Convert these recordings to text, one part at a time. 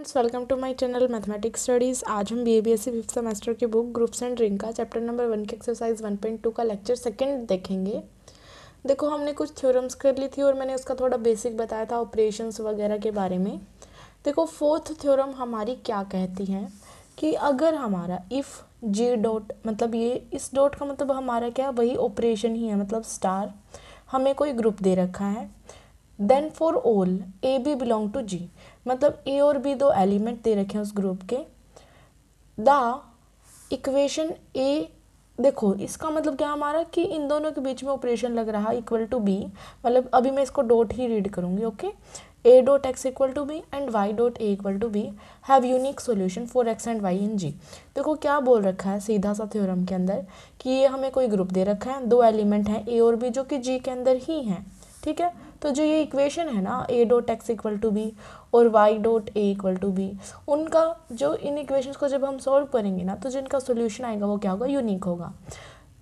friends welcome to my channel mathematics studies आज हम B C fifth semester की book groups and ring का chapter number one के exercise one point two का lecture second देखेंगे देखो हमने कुछ थ्योरम्स कर ली थी और मैंने उसका थोड़ा बेसिक बताया था ऑपरेशंस वगैरह के बारे में देखो फोर्थ थ्योरम हमारी क्या कहती है कि अगर हमारा इफ़ जी डॉट मतलब ये इस डॉट का मतलब हमारा क्या वही ऑपरेशन ही है मतलब स्टार हमें कोई ग्रुप दे रखा है then for all A B belong to G मतलब ए और बी दो एलिमेंट दे रखे हैं उस ग्रुप के द इक्वेशन ए देखो इसका मतलब क्या हमारा कि इन दोनों के बीच में ऑपरेशन लग रहा है इक्वल टू बी मतलब अभी मैं इसको डॉट ही रीड करूँगी okay A dot X equal to B and Y dot A equal to B have unique solution for X and Y in G देखो क्या बोल रखा है सीधा सा थ्योरम के अंदर कि ये हमें कोई ग्रुप दे रखा है दो एलिमेंट हैं ए और बी जो कि जी के अंदर ही हैं ठीक है तो जो ये इक्वेशन है ना A dot X equal to B और Y dot A equal to B उनका जो इन इक्वेशंस को जब हम सॉल्व करेंगे ना तो जिनका सोल्यूशन आएगा वो क्या होगा यूनिक होगा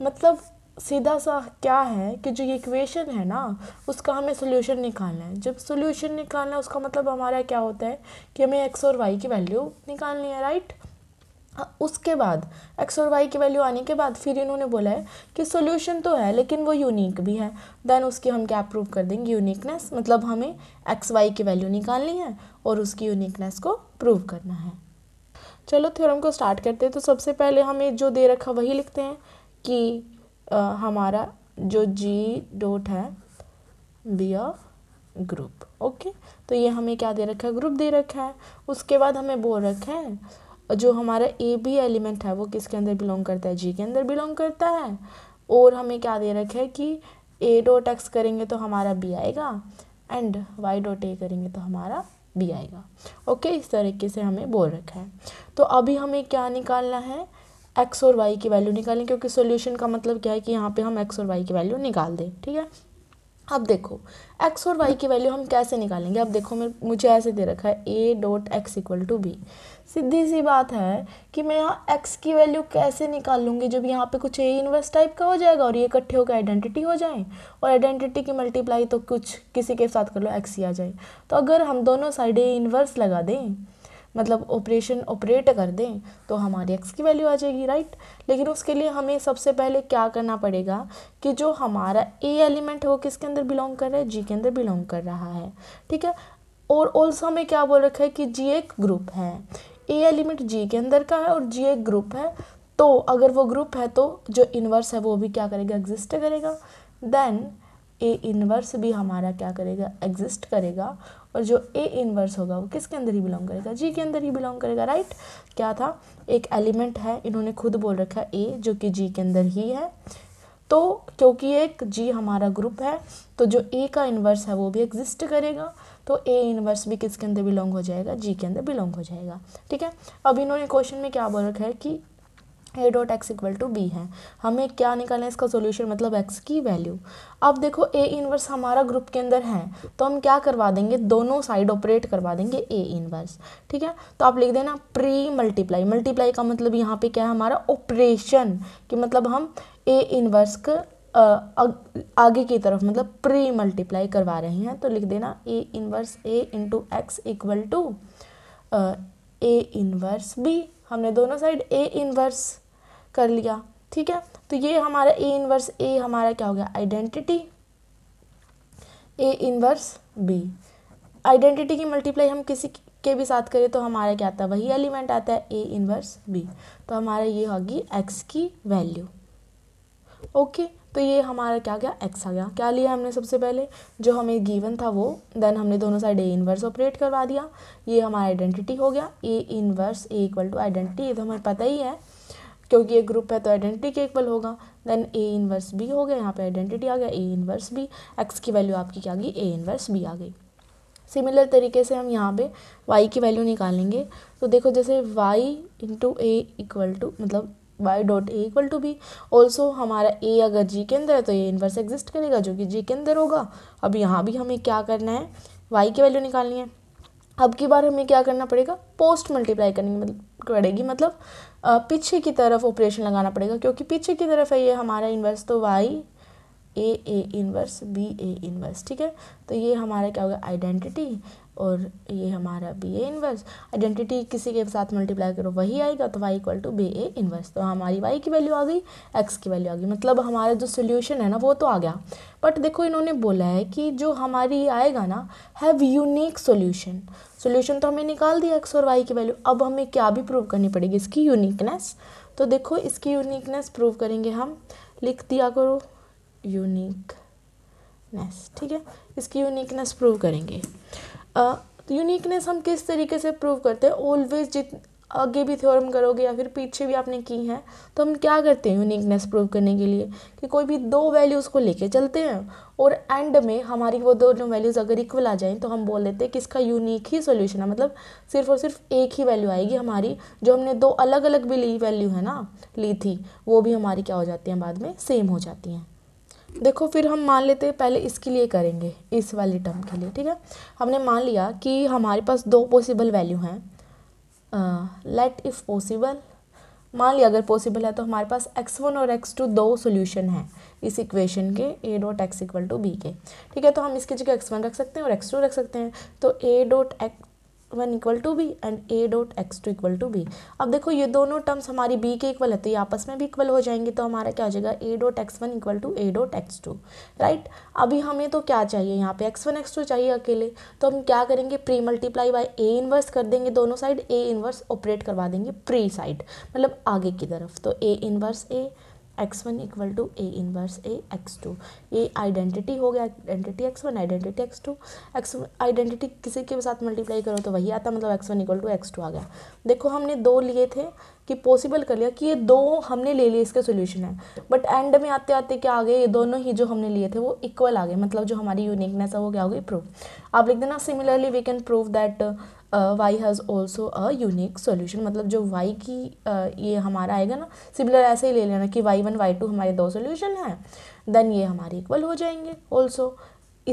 मतलब सीधा सा क्या है कि जो ये इक्वेशन है ना उसका हमें सोल्यूशन निकालना है जब सोल्यूशन निकालना है उसका मतलब हमारा क्या होता है कि हमें एक्स और वाई की वैल्यू निकालनी है राइट उसके बाद एक्स और वाई की वैल्यू आने के बाद फिर इन्होंने बोला है कि सोल्यूशन तो है लेकिन वो यूनिक भी है देन उसकी हम क्या प्रूव कर देंगे यूनिकनेस मतलब हमें एक्स वाई की वैल्यू निकालनी है और उसकी यूनिकनेस को प्रूव करना है चलो थ्योरम को स्टार्ट करते हैं तो सबसे पहले हमें जो दे रखा वही लिखते हैं कि आ, हमारा जो जी डोट है बी ऑफ ग्रुप ओके तो ये हमें क्या दे रखा है ग्रुप दे रखा है उसके बाद हमें बोल रखा है जो हमारा ए बी एलिमेंट है वो किसके अंदर बिलोंग करता है जी के अंदर बिलोंग करता है और हमें क्या दे रखा है कि ए डॉट एक्स करेंगे तो हमारा बी आएगा एंड वाई डॉट ए करेंगे तो हमारा बी आएगा ओके इस तरीके से हमें बोल रखा है तो अभी हमें क्या निकालना है एक्स और वाई की वैल्यू निकालें क्योंकि सॉल्यूशन का मतलब क्या है कि यहाँ पे हम एक्स और वाई की वैल्यू निकाल दें ठीक है अब देखो एक्स और वाई की वैल्यू हम कैसे निकालेंगे अब देखो मैं मुझे ऐसे दे रखा है A dot X equal to B सीधी सी बात है कि मैं यहाँ एक्स की वैल्यू कैसे निकाल लूँगी जब यहाँ पे कुछ ए इनवर्स टाइप का हो जाएगा और ये इकट्ठे होकर आइडेंटिटी हो जाए और आइडेंटिटी की मल्टीप्लाई तो कुछ किसी के साथ कर लो एक्स ही आ जाए तो अगर हम दोनों साइड ए इनवर्स लगा दें मतलब ऑपरेशन ऑपरेट कर दें तो हमारी एक्स की वैल्यू आ जाएगी राइट लेकिन उसके लिए हमें सबसे पहले क्या करना पड़ेगा कि जो हमारा ए एलिमेंट है वो किसके अंदर बिलोंग कर रहा है जी के अंदर बिलोंग कर रहा है ठीक है और ऑल्सो हमें क्या बोल रखा है कि जी एक ग्रुप है ए एलिमेंट जी के अंदर का है और जी एक ग्रुप है तो अगर वो ग्रुप है तो जो इन्वर्स है वो भी क्या करेगा एग्जिस्ट करेगा देन ए इनवर्स भी हमारा क्या करेगा एग्जिस्ट करेगा और जो ए इनवर्स होगा वो किसके अंदर ही बिलोंग करेगा जी के अंदर ही बिलोंग करेगा राइट क्या था एक एलिमेंट है इन्होंने खुद बोल रखा है ए जो कि जी के अंदर ही है तो क्योंकि एक जी हमारा ग्रुप है तो जो ए का इन्वर्स है वो भी एग्जिस्ट करेगा तो ए इन्वर्स भी किसके अंदर बिलोंग हो जाएगा जी के अंदर बिलोंग हो जाएगा ठीक है अब इन्होंने क्वेश्चन में क्या बोल रखा है कि A dot X equal to B है हमें क्या निकालना है इसका सोल्यूशन मतलब एक्स की वैल्यू अब देखो ए इनवर्स हमारा ग्रुप के अंदर है तो हम क्या करवा देंगे दोनों साइड ऑपरेट करवा देंगे ए इनवर्स ठीक है तो आप लिख देना प्री मल्टीप्लाई मल्टीप्लाई का मतलब यहाँ पे क्या है हमारा ऑपरेशन कि मतलब हम ए इनवर्स के आगे की तरफ मतलब प्री मल्टीप्लाई करवा रहे हैं तो लिख देना A inverse A into X equal to A inverse B हमने दोनों साइड ए इनवर्स कर लिया ठीक है तो ये हमारा ए इनवर्स ए हमारा क्या हो गया identity A inverse B identity की मल्टीप्लाई हम किसी के भी साथ करें तो हमारा क्या आता है वही एलिमेंट आता है ए इनवर्स बी तो हमारा ये होगी एक्स की वैल्यू ओके तो ये हमारा क्या गया एक्स आ गया क्या लिया हमने सबसे पहले जो हमें गिवन था वो देन हमने दोनों साइड ए इनवर्स ऑपरेट करवा दिया ये हमारा आइडेंटिटी हो गया A inverse A equal to identity ये तो हमें पता ही है क्योंकि ये ग्रुप है तो आइडेंटिटी के इक्वल होगा देन ए इनवर्स बी हो गया यहाँ पे आइडेंटिटी आ गया ए इनवर्स बी एक्स की वैल्यू आपकी क्या आ गई ए इनवर्स बी आ गई सिमिलर तरीके से हम यहाँ पे y की वैल्यू निकालेंगे तो देखो जैसे y into A equal to मतलब Y dot A equal to B also हमारा ए अगर जी के अंदर है तो ये इन्वर्स एग्जिस्ट करेगा जो कि जी के अंदर होगा अब यहाँ भी हमें क्या करना है वाई की वैल्यू निकालनी है अब की बार हमें क्या करना पड़ेगा पोस्ट मल्टीप्लाई करनी मतलब पड़ेगी मतलब पीछे की तरफ ऑपरेशन लगाना पड़ेगा क्योंकि पीछे की तरफ है ये हमारा इन्वर्स तो Y A A inverse B A inverse ठीक है तो ये हमारा क्या होगा आइडेंटिटी और ये हमारा बी ए इनवर्स आइडेंटिटी किसी के साथ मल्टीप्लाई करो वही आएगा तो Y equal to B A inverse तो हमारी वाई की वैल्यू आ गई एक्स की वैल्यू आ गई मतलब हमारा जो सोल्यूशन है ना वो तो आ गया बट देखो इन्होंने बोला है कि जो हमारी आएगा ना हैव यूनिक सोल्यूशन सोल्यूशन तो हमें निकाल दिया एक्स और वाई की वैल्यू अब हमें क्या भी प्रूव करनी पड़ेगी इसकी यूनिकनेस तो देखो इसकी यूनिकनेस प्रूव करेंगे हम लिख दिया करो यूनिकनेस ठीक है इसकी यूनिकनेस प्रूव करेंगे यूनिकनेस uh, हम किस तरीके से प्रूव करते हैं ऑलवेज जित आगे भी थ्योरम करोगे या फिर पीछे भी आपने की हैं तो हम क्या करते हैं यूनिकनेस प्रूव करने के लिए कि कोई भी दो वैल्यूज़ को लेके चलते हैं और एंड में हमारी वो दोनों वैल्यूज़ अगर इक्वल आ जाएं तो हम बोल देते हैं कि इसका यूनिक ही सोल्यूशन है मतलब सिर्फ और सिर्फ एक ही वैल्यू आएगी हमारी जो हमने दो अलग अलग भी ली वैल्यू है ना ली थी वो भी हमारी क्या हो जाती हैं बाद में सेम हो जाती हैं देखो फिर हम मान लेते हैं पहले इसके लिए करेंगे इस वाले टर्म के लिए ठीक है हमने मान लिया कि हमारे पास दो पॉसिबल वैल्यू हैं लेट इफ़ पॉसिबल मान लिया अगर पॉसिबल है तो हमारे पास एक्स वन और एक्स टू दो सोल्यूशन हैं इस इक्वेशन के A dot X equal to B के ठीक है तो हम इसकी जगह एक्स वन रख सकते हैं और एक्स टू रख सकते हैं तो A dot X one equal to B and A dot X two equal to B अब देखो ये दोनों टर्म्स हमारी बी के इक्वल है तो ये आपस में भी इक्वल हो जाएंगे तो हमारा क्या हो जाएगा A dot X one equal to A dot X two right अभी हमें तो क्या चाहिए यहाँ पे एक्स वन एक्स टू चाहिए अकेले तो हम क्या करेंगे pre multiply by A inverse कर देंगे दोनों साइड ए इनवर्स ऑपरेट करवा देंगे प्री साइड मतलब आगे की तरफ तो A inverse A X one equal to A inverse A X two ये आइडेंटिटी हो गया identity X one identity X two X identity किसी के साथ मल्टीप्लाई करो तो वही आता मतलब X one equal to X two आ गया देखो हमने दो लिए थे कि पॉसिबल कर लिया कि ये दो हमने ले लिए इसके सोल्यूशन है बट एंड में आते आते क्या आ गए ये दोनों ही जो हमने लिए थे वो इक्वल आ गए मतलब जो हमारी यूनिकनेस है वो क्या हो गई प्रूव आप लिख देना similarly we can prove that Y has also a unique solution मतलब जो वाई की uh, ये हमारा आएगा ना सिमिलर ऐसे ही ले लेना कि वाई वन वाई टू हमारे दो सोल्यूशन हैं देन ये हमारे इक्वल हो जाएंगे ऑल्सो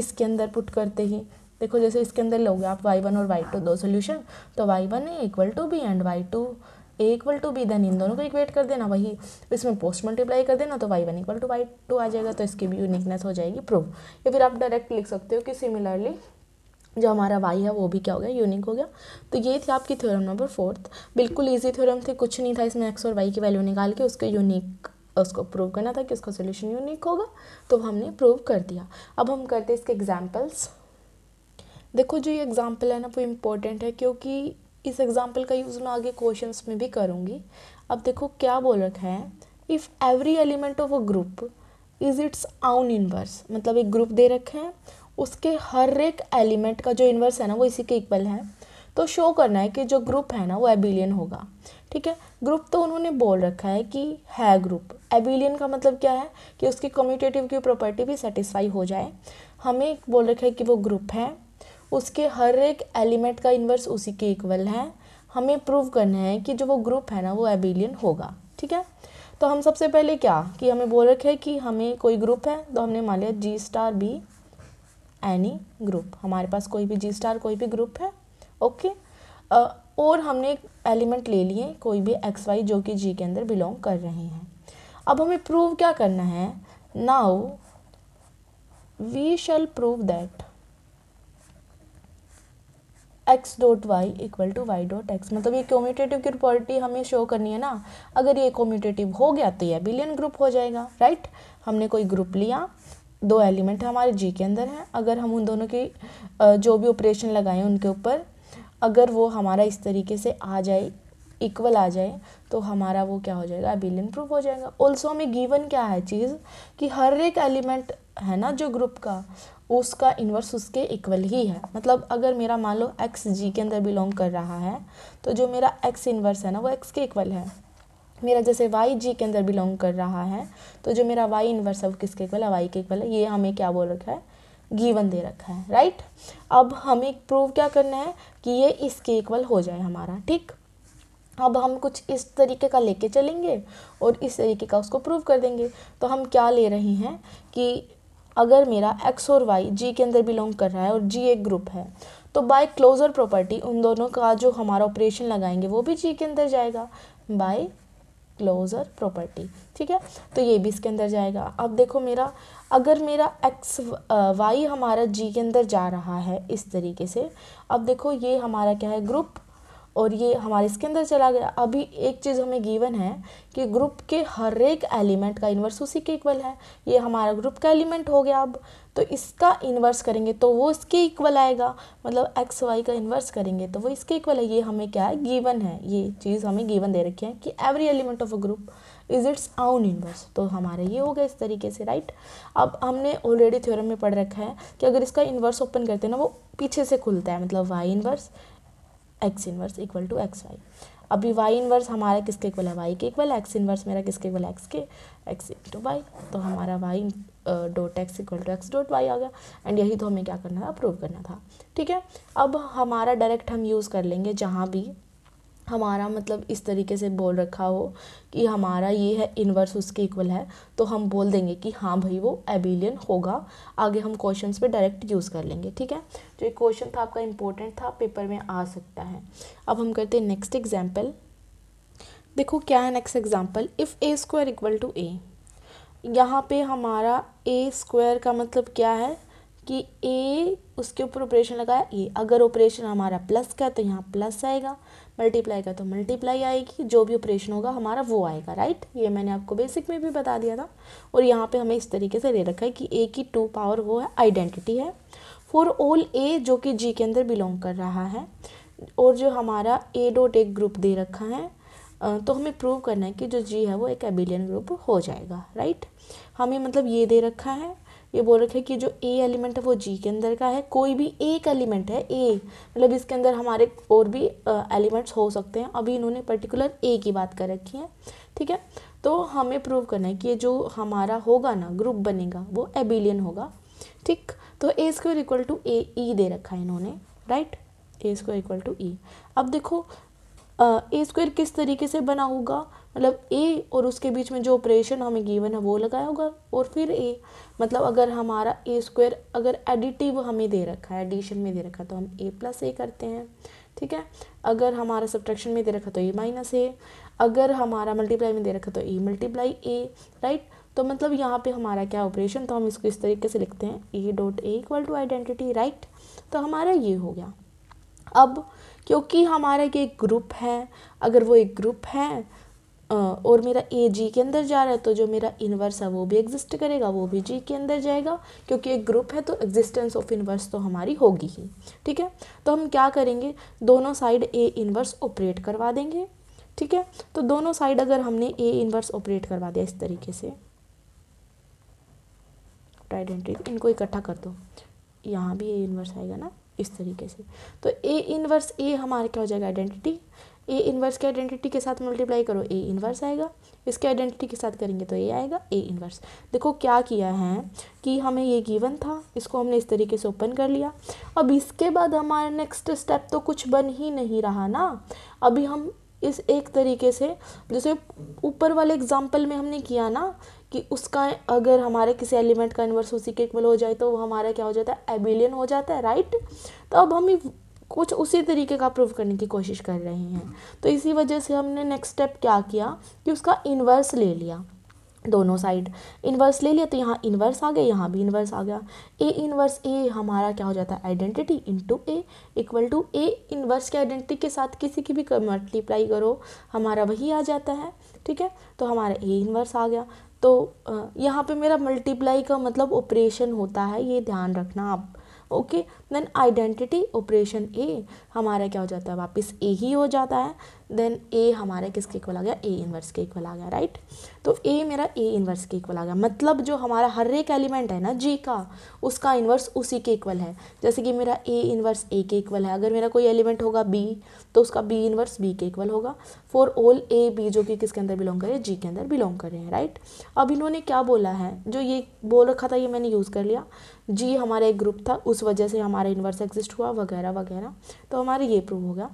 इसके अंदर पुट करते ही देखो जैसे इसके अंदर लोगे आप वाई वन और वाई टू दो सोल्यूशन तो Y one equal to B and Y two A equal to B then इन दोनों को इक्वेट कर देना वही इसमें पोस्ट मल्टीप्लाई कर देना तो Y one equal to Y two आ जाएगा तो इसकी भी यूनिकनेस हो जाएगी प्रूव या फिर आप डायरेक्ट लिख सकते हो कि सिमिलरली जो हमारा वाई है वो भी क्या हो गया यूनिक हो गया तो ये थी आपकी थ्योरम नंबर फोर्थ बिल्कुल ईजी थ्योरम थी कुछ नहीं था इसमें एक्स और वाई की वैल्यू निकाल के उसके यूनिक उसको प्रूव करना था कि उसका सोल्यूशन यूनिक होगा तो हमने प्रूव कर दिया अब हम करते इसके एग्जाम्पल्स देखो जो ये एग्जाम्पल है ना वो इम्पोर्टेंट है क्योंकि इस एग्ज़ाम्पल का यूज़ मैं आगे क्वेश्चन में भी करूँगी अब देखो क्या बोल रखा है if every element of a group is its own inverse मतलब एक ग्रुप दे रखे हैं उसके हर एक एलिमेंट का जो इन्वर्स है ना वो इसी के इक्वल है तो शो करना है कि जो ग्रुप है ना वो एबिलियन होगा ठीक है ग्रुप तो उन्होंने बोल रखा है कि है ग्रुप एबिलियन का मतलब क्या है कि उसकी कम्यूटेटिव की प्रॉपर्टी भी सेटिस्फाई हो जाए हमें बोल रखा है कि वो ग्रुप है उसके हर एक एलिमेंट का इन्वर्स उसी के इक्वल है हमें प्रूव करना है कि जो वो ग्रुप है ना वो एबिलियन होगा ठीक है तो हम सबसे पहले क्या कि हमें बोल रखे कि हमें कोई ग्रुप है तो हमने मान लिया G star be any group हमारे पास कोई भी जी स्टार कोई भी ग्रुप है ओके और हमने एलिमेंट ले लिए कोई भी एक्स वाई जो कि जी के अंदर बिलोंग कर रहे हैं अब हमें प्रूव क्या करना है now we shall prove that X dot Y equal to Y dot X मतलब ये कम्यूटेटिव की प्रॉपर्टी हमें शो करनी है ना अगर ये कम्यूटेटिव हो गया तो ये बिलियन ग्रुप हो जाएगा राइट हमने कोई ग्रुप लिया दो एलिमेंट हमारे जी के अंदर हैं अगर हम उन दोनों की जो भी ऑपरेशन लगाएं उनके ऊपर अगर वो हमारा इस तरीके से आ जाए इक्वल आ जाए तो हमारा वो क्या हो जाएगा बिलियन प्रूफ हो जाएगा ऑल्सो हमें गिवन क्या है चीज़ कि हर एक एलिमेंट है ना जो ग्रुप का उसका इन्वर्स उसके इक्वल ही है मतलब अगर मेरा मान लो एक्स जी के अंदर बिलोंग कर रहा है तो जो मेरा एक्स इन्वर्स है ना वो एक्स के इक्वल है मेरा जैसे वाई जी के अंदर बिलोंग कर रहा है तो जो मेरा वाई इन्वर्स है वो किसके इक्वल है वाई के इक्वल है ये हमें क्या बोल रखा है गीवन दे रखा है राइट अब हमें प्रूव क्या करना है कि ये इसके इक्वल हो जाए हमारा ठीक अब हम कुछ इस तरीके का लेके चलेंगे और इस तरीके का उसको प्रूव कर देंगे तो हम क्या ले रहे हैं कि अगर मेरा एक्स और वाई जी के अंदर बिलोंग कर रहा है और जी एक ग्रुप है तो बाय क्लोजर प्रॉपर्टी उन दोनों का जो हमारा ऑपरेशन लगाएंगे वो भी जी के अंदर जाएगा बाय क्लोजर प्रॉपर्टी ठीक है तो ये भी इसके अंदर जाएगा अब देखो मेरा अगर मेरा एक्स वाई uh, हमारा जी के अंदर जा रहा है इस तरीके से अब देखो ये हमारा क्या है ग्रुप और ये हमारे इसके अंदर चला गया अभी एक चीज़ हमें गिवन है कि ग्रुप के हर एक एलिमेंट का इन्वर्स उसी के इक्वल है ये हमारा ग्रुप का एलिमेंट हो गया अब तो इसका इन्वर्स करेंगे तो वो इसके इक्वल आएगा मतलब एक्स वाई का इन्वर्स करेंगे तो वो इसके इक्वल है ये हमें क्या है गिवन है ये चीज़ हमें गिवन दे रखी है कि every element of a group is its own inverse तो हमारा ये हो गया इस तरीके से राइट अब हमने ऑलरेडी थ्योरम में पढ़ रखा है कि अगर इसका इन्वर्स ओपन करते हैं ना वो पीछे से खुलता है मतलब Y inverse X inverse equal to X Y अभी वाई इनवर्स हमारा किसके इक्वल है वाई के इक्वल एक्स इनवर्स मेरा किसके इक्वल एक्स के एक्स इंटू वाई तो हमारा Y dot X equal to X dot Y आ गया एंड यही तो हमें क्या करना था प्रूव करना था ठीक है अब हमारा डायरेक्ट हम यूज़ कर लेंगे जहाँ भी हमारा मतलब इस तरीके से बोल रखा हो कि हमारा ये है इनवर्स उसके इक्वल है तो हम बोल देंगे कि हाँ भाई वो एबिलियन होगा आगे हम क्वेश्चन पे डायरेक्ट यूज़ कर लेंगे ठीक है जो तो एक क्वेश्चन था आपका इंपॉर्टेंट था पेपर में आ सकता है अब हम करते हैं नेक्स्ट एग्जाम्पल देखो क्या है next example if A square equal to A यहाँ पे हमारा ए स्क्वायर का मतलब क्या है कि ए उसके ऊपर ऑपरेशन लगाया ए अगर ऑपरेशन हमारा प्लस का है तो यहाँ प्लस आएगा मल्टीप्लाई का तो मल्टीप्लाई आएगी जो भी ऑपरेशन होगा हमारा वो आएगा राइट ये मैंने आपको बेसिक में भी बता दिया था और यहाँ पे हमें इस तरीके से दे रखा है कि ए की टू पावर वो है आइडेंटिटी है फॉर ऑल ए जो कि जी के अंदर बिलोंग कर रहा है और जो हमारा ए डॉट एक ग्रुप दे रखा है तो हमें प्रूव करना है कि जो जी है वो एक एबिलियन ग्रुप हो जाएगा राइट हमें मतलब ये दे रखा है ये बोल रखा है कि जो ए एलिमेंट है वो जी के अंदर का है कोई भी एक एलिमेंट है ए मतलब इसके अंदर हमारे और भी एलिमेंट्स हो सकते हैं अभी इन्होंने पर्टिकुलर ए की बात कर रखी है ठीक है तो हमें प्रूव करना है कि जो हमारा होगा ना ग्रुप बनेगा वो एबिलियन होगा ठीक तो A square equal to A E दे रखा है इन्होंने right A square equal to E अब देखो ए स्क्वेयर किस तरीके से बना होगा मतलब ए और उसके बीच में जो ऑपरेशन हमें गिवन है वो लगाया होगा और फिर ए मतलब अगर हमारा ए स्क्वायर अगर एडिटिव हमें दे रखा है एडिशन में दे रखा है तो हम ए प्लस ए करते हैं ठीक है अगर हमारा सब्ट्रैक्शन में दे रखा तो ए माइनस ए अगर हमारा मल्टीप्लाई में दे रखा तो ए मल्टीप्लाई ए राइट तो मतलब यहाँ पे हमारा क्या ऑपरेशन तो हम इसको इस तरीके से लिखते हैं A dot A equal to identity right तो हमारा ये हो गया अब क्योंकि हमारा ये ग्रुप है अगर वो एक ग्रुप है और मेरा ए जी के अंदर जा रहा है तो जो मेरा इनवर्स है वो भी एग्जिस्ट करेगा वो भी जी के अंदर जाएगा क्योंकि एक ग्रुप है तो एग्जिस्टेंस ऑफ इनवर्स तो हमारी होगी ही ठीक है तो हम क्या करेंगे दोनों साइड ए इनवर्स ऑपरेट करवा देंगे ठीक है तो दोनों साइड अगर हमने ए इनवर्स ऑपरेट करवा दिया इस तरीके से आइडेंटिटी इनको इकट्ठा कर दो यहाँ भी ए इनवर्स आएगा ना इस तरीके से तो ए इनवर्स ए हमारा क्या हो जाएगा आइडेंटिटी ए इनवर्स के आइडेंटिटी के साथ मल्टीप्लाई करो ए इनवर्स आएगा इसके आइडेंटिटी के साथ करेंगे तो ए आएगा ए इनवर्स देखो क्या किया है कि हमें ये गिवन था इसको हमने इस तरीके से ओपन कर लिया अब इसके बाद हमारा नेक्स्ट स्टेप तो कुछ बन ही नहीं रहा ना अभी हम इस एक तरीके से जैसे ऊपर वाले एग्जाम्पल में हमने किया ना कि उसका अगर हमारे किसी एलिमेंट का इन्वर्स उसी के इक्वल हो जाए तो वो हमारा क्या हो जाता है एबिलियन हो जाता है राइट तो अब हम कुछ उसी तरीके का प्रूव करने की कोशिश कर रहे हैं तो इसी वजह से हमने नेक्स्ट स्टेप क्या किया कि उसका इन्वर्स ले लिया दोनों साइड इन्वर्स ले लिया तो यहाँ इन्वर्स आ गया यहाँ भी इन्वर्स आ गया ए इन्वर्स ए हमारा क्या हो जाता है identity into A equal to A inverse के आइडेंटिटी के साथ किसी की भी मल्टीप्लाई करो हमारा वही आ जाता है ठीक है तो हमारा ए इन्वर्स आ गया तो यहाँ पे मेरा मल्टीप्लाई का मतलब ऑपरेशन होता है ये ध्यान रखना आप okay then identity operation A हमारा क्या हो जाता है वापस ए ही हो जाता है देन ए हमारे किसके इक्वल आ गया ए इन्वर्स के इक्वल आ गया राइट तो ए मेरा ए इन्वर्स के इक्वल आ गया मतलब जो हमारा हर एक एलिमेंट है ना जी का उसका इन्वर्स उसी के इक्वल है जैसे कि मेरा ए इन्वर्स ए के इक्वल है अगर मेरा कोई एलिमेंट होगा बी तो उसका बी इन्वर्स बी के इक्वल होगा फॉर ऑल ए बी जो कि किसके अंदर बिलोंग करे जी के अंदर बिलोंग कर रहे हैं राइट अब इन्होंने क्या बोला है जो ये बोल रखा था ये मैंने यूज़ कर लिया जी हमारा एक ग्रुप था उस वजह से हमारे हमारा इन्वर्स एग्जिस्ट हुआ वगैरह वगैरह तो हमारा ये प्रूव हो गया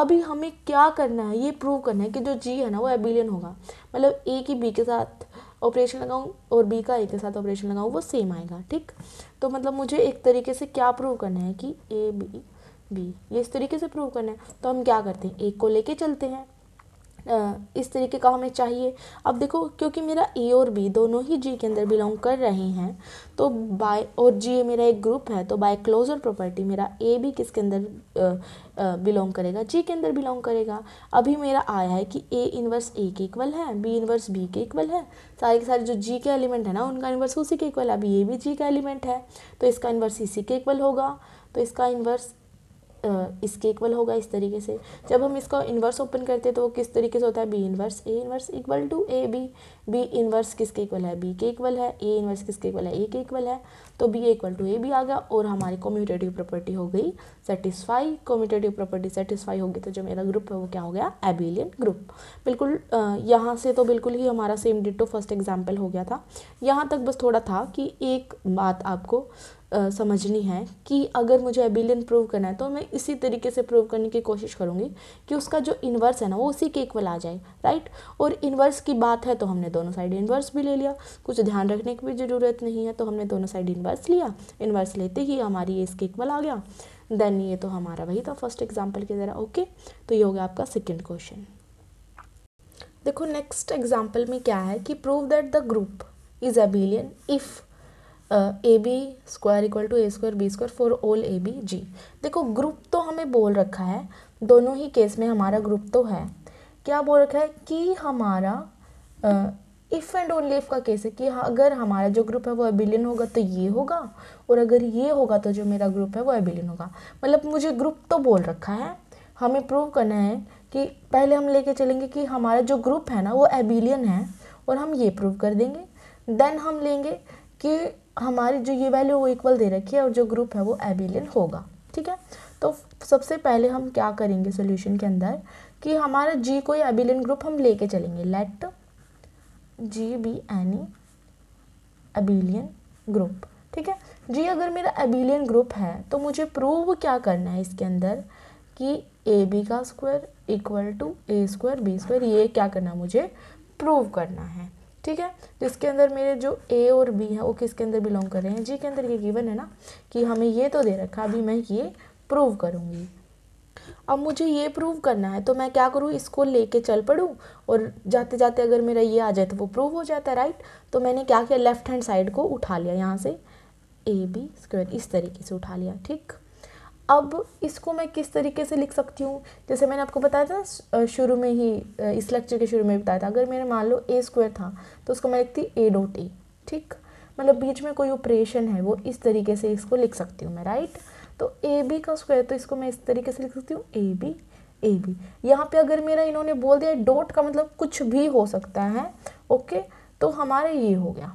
अभी हमें क्या करना है ये प्रूव करना है कि जो जी है ना वो एबिलियन होगा मतलब ए की बी के साथ ऑपरेशन लगाऊँ और बी का ए के साथ ऑपरेशन लगाऊँ वो सेम आएगा ठीक तो मतलब मुझे एक तरीके से क्या प्रूव करना है कि ए बी बी ये इस तरीके से प्रूव करना है तो हम क्या करते हैं एक को लेके चलते हैं इस तरीके का हमें चाहिए अब देखो क्योंकि मेरा ए और बी दोनों ही जी के अंदर बिलोंग कर रहे हैं तो बाय और जी मेरा एक ग्रुप है तो बाय क्लोजर प्रॉपर्टी मेरा ए भी किसके अंदर बिलोंग करेगा जी के अंदर बिलोंग करेगा अभी मेरा आया है कि ए इनवर्स ए के इक्वल है बी इनवर्स बी के इक्वल है सारे के सारे जो जी के एलिमेंट है ना उनका इनवर्स उसी के इक्वल है अभी ए भी जी का एलिमेंट है तो इसका इनवर्स इसी के इक्वल होगा तो इसका इनवर्स इसके इक्वल होगा इस तरीके से जब हम इसका इन्वर्स ओपन करते हैं तो वो किस तरीके से होता है B inverse A inverse equal to A B B inverse किसके इक्वल है बी के इक्वल है ए इन्वर्स किसके इक्वल है ए के इक्वल है तो B equal to A B आ गया और हमारी कॉम्यूटेटिव प्रॉपर्टी हो गई सेटिस्फाई कॉम्यूटेटिव प्रॉपर्टी सेटिस्फाई होगी तो जो मेरा ग्रुप है वो क्या हो गया एबिलियन ग्रुप बिल्कुल यहाँ से तो बिल्कुल ही हमारा सेम डिटो फर्स्ट एग्जाम्पल हो गया था यहाँ तक बस थोड़ा था कि एक बात आपको समझनी है कि अगर मुझे एबिलियन प्रूव करना है तो मैं इसी तरीके से प्रूव करने की कोशिश करूँगी कि उसका जो इन्वर्स है ना वो उसी के इक्वल आ जाए राइट और इन्वर्स की बात है तो हमने दोनों साइड इन्वर्स भी ले लिया कुछ ध्यान रखने की भी ज़रूरत नहीं है तो हमने दोनों साइड इन्वर्स लिया इन्वर्स लेते ही हमारी ये इसके इक्वल आ गया देन ये तो हमारा वही था फर्स्ट एग्जाम्पल की तरह ओके तो ये हो गया आपका सेकेंड क्वेश्चन देखो नेक्स्ट एग्जाम्पल में क्या है कि prove that the group is abelian if A B square equal to A square B square for all A B G देखो ग्रुप तो हमें बोल रखा है दोनों ही केस में हमारा ग्रुप तो है क्या बोल रखा है कि हमारा इफ़ एंड ओनली इफ़ का केस है कि अगर हमारा जो ग्रुप है वो एबिलियन होगा तो ये होगा और अगर ये होगा तो जो मेरा ग्रुप है वो एबिलियन होगा मतलब मुझे ग्रुप तो बोल रखा है हमें प्रूव करना है कि पहले हम लेके चलेंगे कि हमारा जो ग्रुप है ना वो एबिलियन है और हम ये प्रूव कर देंगे देन हम लेंगे कि हमारी जो ये वैल्यू वो इक्वल दे रखी है और जो ग्रुप है वो एबिलियन होगा ठीक है तो सबसे पहले हम क्या करेंगे सोल्यूशन के अंदर कि हमारा जी कोई एबिलियन ग्रुप हम लेके चलेंगे let G be any abelian group ठीक है जी अगर मेरा एबिलियन ग्रुप है तो मुझे प्रूव क्या करना है इसके अंदर कि ए बी का square equal to A square B square ये क्या करना मुझे प्रूव करना है ठीक है जिसके अंदर मेरे जो ए और बी हैं वो किसके अंदर बिलोंग कर रहे हैं जी के अंदर ये गिवन है ना कि हमें ये तो दे रखा अभी मैं ये प्रूव करूँगी अब मुझे ये प्रूव करना है तो मैं क्या करूँ इसको लेके चल पड़ूँ और जाते जाते अगर मेरा ये आ जाए तो वो प्रूव हो जाता है राइट तो मैंने क्या किया लेफ्ट हैंड साइड को उठा लिया यहाँ से ए बी स्क्वायर इस तरीके से उठा लिया ठीक अब इसको मैं किस तरीके से लिख सकती हूँ जैसे मैंने आपको बताया था शुरू में ही इस लेक्चर के शुरू में बताया था अगर मेरे मान लो ए स्क्वायर था तो उसको मैं लिखती ए डॉट ए ठीक मतलब बीच में कोई ऑपरेशन है वो इस तरीके से इसको लिख सकती हूँ मैं राइट तो ए बी का स्क्वायर तो इसको मैं इस तरीके से लिख सकती हूँ ए बी ए बी यहाँ पर अगर मेरा इन्होंने बोल दिया डॉट का मतलब कुछ भी हो सकता है ओके तो हमारा ये हो गया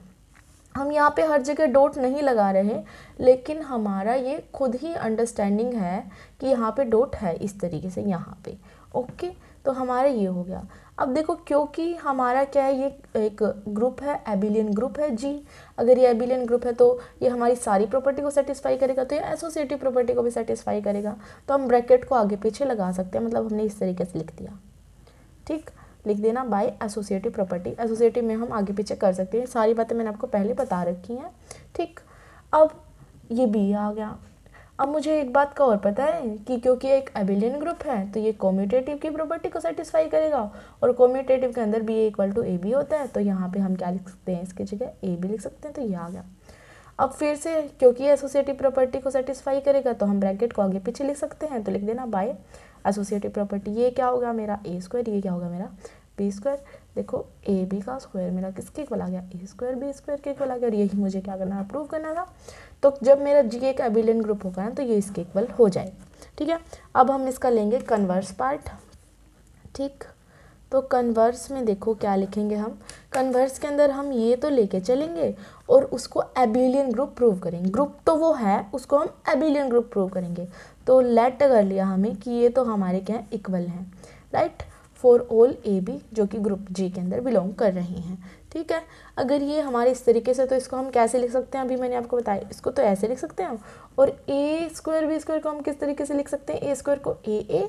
हम यहाँ पे हर जगह डोट नहीं लगा रहे लेकिन हमारा ये खुद ही अंडरस्टैंडिंग है कि यहाँ पे डोट है इस तरीके से यहाँ पे ओके तो हमारा ये हो गया अब देखो क्योंकि हमारा क्या है ये एक ग्रुप है एबिलियन ग्रुप है जी अगर ये एबिलियन ग्रुप है तो ये हमारी सारी प्रॉपर्टी को सेटिस्फाई करेगा तो ये एसोसिएटिव प्रॉपर्टी को भी सेटिस्फाई करेगा तो हम ब्रैकेट को आगे पीछे लगा सकते हैं मतलब हमने इस तरीके से लिख दिया ठीक लिख देना बाय एसोसिएटिव प्रॉपर्टी एसोसिएटिव में हम आगे पीछे कर सकते हैं सारी बातें मैंने आपको पहले बता रखी हैं ठीक अब ये बी आ गया अब मुझे एक बात का और पता है कि क्योंकि एक एबिलियन ग्रुप है तो ये कॉम्यूटेटिव की प्रॉपर्टी को सेटिस्फाई करेगा और कॉम्यूटेटिव के अंदर B equal to A B होता है तो यहाँ पे हम क्या लिख सकते हैं इसकी जगह ए बी लिख सकते हैं तो ये आ गया अब फिर से क्योंकि एसोसिएटिव प्रॉपर्टी को सेटिस्फाई करेगा तो हम ब्रैकेट को आगे पीछे लिख सकते हैं तो लिख देना बाय एसोसिएटिव प्रॉपर्टी ये क्या होगा मेरा ए स्क्वायर ये क्या होगा मेरा बी स्क्वायर देखो ए बी का स्क्वायर मेरा किसके इक्वल आ गया ए स्क्वायर बी स्क्वायर के इक्वल आ गया और यही मुझे क्या करना है प्रूव करना था तो जब मेरा जी ए का एबिलियन ग्रुप होगा ना तो ये इसके इक्वल हो जाएगा ठीक है अब हम इसका लेंगे कन्वर्स पार्ट ठीक तो कन्वर्स में देखो क्या लिखेंगे हम कन्वर्स के अंदर हम ये तो लेके चलेंगे और उसको एबिलियन ग्रुप प्रूव करेंगे ग्रुप तो वो है उसको हम एबिलियन ग्रुप प्रूव करेंगे तो लेट कर लिया हमें कि ये तो हमारे क्या है इक्वल हैं right for all A B जो कि ग्रुप जी के अंदर बिलोंग कर रहे हैं ठीक है अगर ये हमारे इस तरीके से तो इसको हम कैसे लिख सकते हैं अभी मैंने आपको बताया इसको तो ऐसे लिख सकते हैं और ए स्क्वायर बी स्क्वायर को हम किस तरीके से लिख सकते हैं ए स्क्वायर को ए ए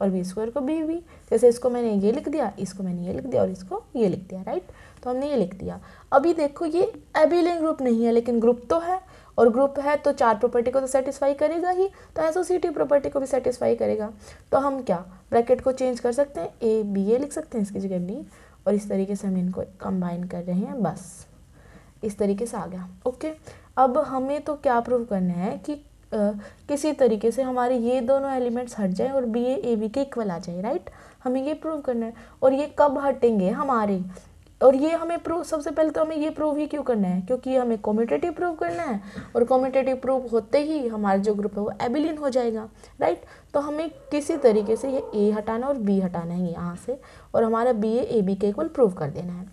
और बी स्क्वायर को बी वी जैसे इसको मैंने ये लिख दिया इसको मैंने ये लिख दिया और इसको ये लिख दिया राइट तो हमने ये लिख दिया अभी देखो ये एबिलियन ग्रुप नहीं है लेकिन ग्रुप तो है और ग्रुप है तो चार प्रॉपर्टी को तो सेटिस्फाई करेगा ही तो एसोसिएटिव प्रॉपर्टी को भी सेटिस्फाई करेगा तो हम क्या ब्रैकेट को चेंज कर सकते हैं ए बी ए लिख सकते हैं इसकी जगह बी और इस तरीके से हम इनको कंबाइन कर रहे हैं बस इस तरीके से आ गया ओके अब हमें तो क्या प्रूव करना है कि किसी तरीके से हमारे ये दोनों एलिमेंट्स हट जाएं और बी ए ए बी के इक्वल आ जाए राइट हमें ये प्रूव करना है और ये कब हटेंगे हमारे और ये हमें प्रूव सबसे पहले तो हमें ये प्रूव ही क्यों करना है क्योंकि हमें कॉम्पिटेटिव प्रूव करना है और कॉम्पिटेटिव प्रूव होते ही हमारा जो ग्रुप है वो एबिलिन हो जाएगा राइट तो हमें किसी तरीके से ये ए हटाना और बी हटाना है यहाँ से और हमारा बी ए ए बी के इक्वल प्रूव कर देना है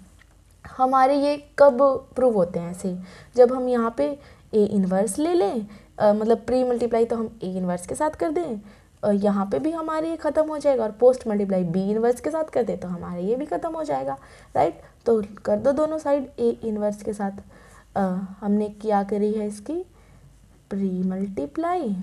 हमारे ये कब प्रूव होते हैं ऐसे जब हम यहाँ पे ए इन्वर्स ले लें आ, मतलब प्री मल्टीप्लाई तो हम ए इनवर्स के साथ कर दें और यहाँ पे भी हमारे ये ख़त्म हो जाएगा और पोस्ट मल्टीप्लाई बी इनवर्स के साथ कर दें तो हमारे ये भी ख़त्म हो जाएगा राइट तो कर दो दोनों साइड ए इनवर्स के साथ आ, हमने क्या करी है इसकी प्री मल्टीप्लाई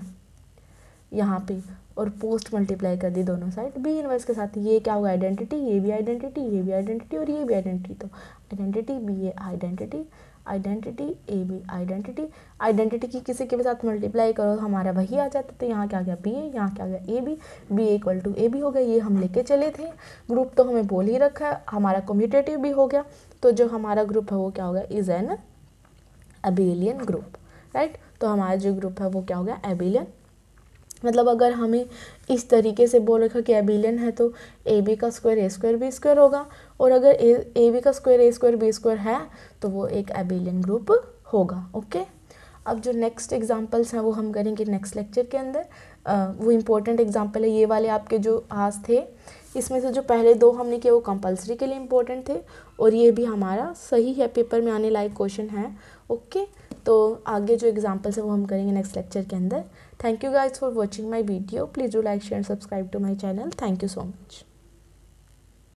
यहाँ पे और पोस्ट मल्टीप्लाई कर दी दोनों साइड बी इनवर्स के साथ ये क्या होगा आइडेंटिटी ये भी आइडेंटिटी ये भी आइडेंटिटी और ये भी आइडेंटिटी तो identity B A identity identity A B identity identity की किसी के भी साथ मल्टीप्लाई करो हमारा वही आ जाता तो यहाँ क्या गया बी ए यहाँ क्या गया A B B equal to A B हो गया ये हम लेके चले थे ग्रुप तो हमें बोल ही रखा है हमारा कम्यूटेटिव भी हो गया तो जो हमारा ग्रुप है वो क्या हो गया is an abelian group right तो हमारा जो ग्रुप है वो क्या हो गया एबिलियन मतलब अगर हमें इस तरीके से बोल रखा कि एबिलियन है तो ए बी का square A square B square होगा और अगर ए ए बी का square A square B square है तो वो एक एबिलियन ग्रुप होगा ओके अब जो नेक्स्ट एग्जांपल्स हैं वो हम करेंगे नेक्स्ट लेक्चर के अंदर आ, वो इम्पोर्टेंट एग्जांपल है ये वाले आपके जो आज थे इसमें से जो पहले दो हमने किए वो कंपलसरी के लिए इम्पोर्टेंट थे और ये भी हमारा सही है पेपर में आने लायक क्वेश्चन है ओके तो आगे जो एग्जांपल्स हैं वो हम करेंगे नेक्स्ट लेक्चर के अंदर thank you guys for watching my video please do like share and subscribe to my channel thank you so much